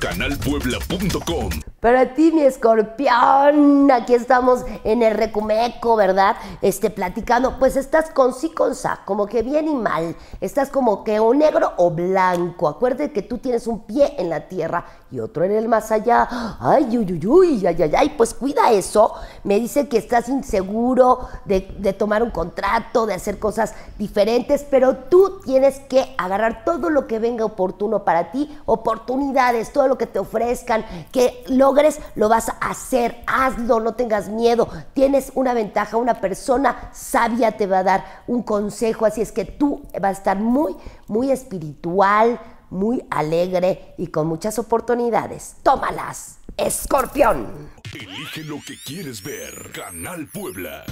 canalpuebla.com. Para ti, mi escorpión, aquí estamos en el recumeco, ¿verdad? Este, platicando, pues estás con sí, con sa, como que bien y mal. Estás como que o negro o blanco. Acuérdate que tú tienes un pie en la tierra y otro en el más allá. Ay, uy, uy, ay, ay, ay. Pues cuida eso. Me dice que estás inseguro de, de tomar un contrato, de hacer cosas diferentes, pero tú tienes que agarrar todo lo que venga oportuno para ti, oportunidades, todo lo que te ofrezcan, que logres, lo vas a hacer, hazlo, no tengas miedo. Tienes una ventaja, una persona sabia te va a dar un consejo, así es que tú vas a estar muy, muy espiritual, muy alegre y con muchas oportunidades. Tómalas, escorpión. Elige lo que quieres ver, Canal Puebla.